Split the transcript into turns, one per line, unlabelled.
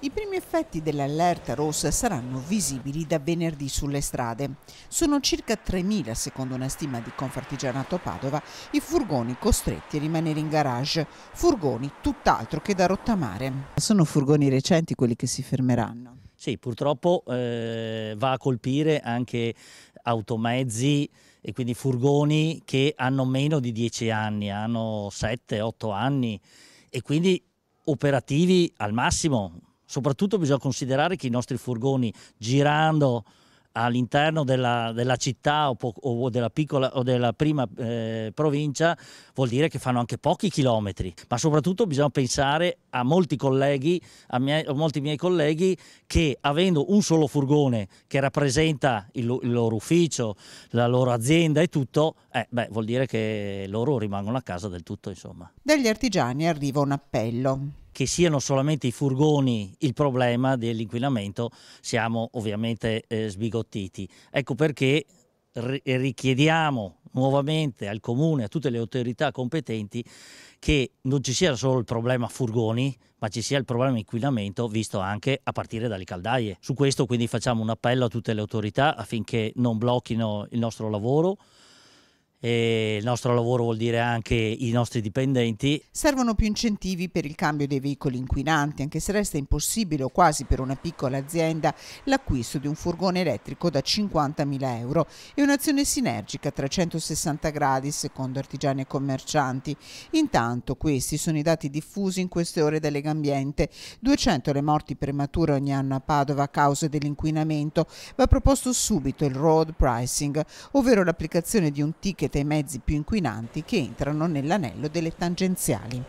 I primi effetti dell'allerta rossa saranno visibili da venerdì sulle strade. Sono circa 3.000, secondo una stima di Confartigianato Padova, i furgoni costretti a rimanere in garage, furgoni tutt'altro che da rottamare. Sono furgoni recenti quelli che si fermeranno.
Sì, purtroppo eh, va a colpire anche automezzi e quindi furgoni che hanno meno di 10 anni, hanno 7-8 anni e quindi operativi al massimo, Soprattutto bisogna considerare che i nostri furgoni girando all'interno della, della città o, o, della piccola o della prima eh, provincia vuol dire che fanno anche pochi chilometri, ma soprattutto bisogna pensare a molti colleghi, a, miei, a molti miei colleghi che avendo un solo furgone che rappresenta il, il loro ufficio, la loro azienda e tutto, eh, beh, vuol dire che loro rimangono a casa del tutto, insomma. Dagli artigiani arriva un appello che siano solamente i furgoni il problema dell'inquinamento, siamo ovviamente eh, sbigottiti. Ecco perché richiediamo nuovamente al comune, a tutte le autorità competenti, che non ci sia solo il problema furgoni, ma ci sia il problema inquinamento visto anche a partire dalle caldaie. Su questo quindi facciamo un appello a tutte le autorità affinché non blocchino il nostro lavoro, e il nostro lavoro vuol dire anche i nostri dipendenti. Servono più incentivi per il cambio dei veicoli
inquinanti, anche se resta impossibile o quasi per una piccola azienda l'acquisto di un furgone elettrico da 50.000 euro. È un'azione sinergica a 360 gradi, secondo artigiani e commercianti. Intanto questi sono i dati diffusi in queste ore da Lega Ambiente. 200 le morti premature ogni anno a Padova a causa dell'inquinamento. Va proposto subito il road pricing, ovvero l'applicazione di un ticket anche dai mezzi più inquinanti che entrano nell'anello delle tangenziali.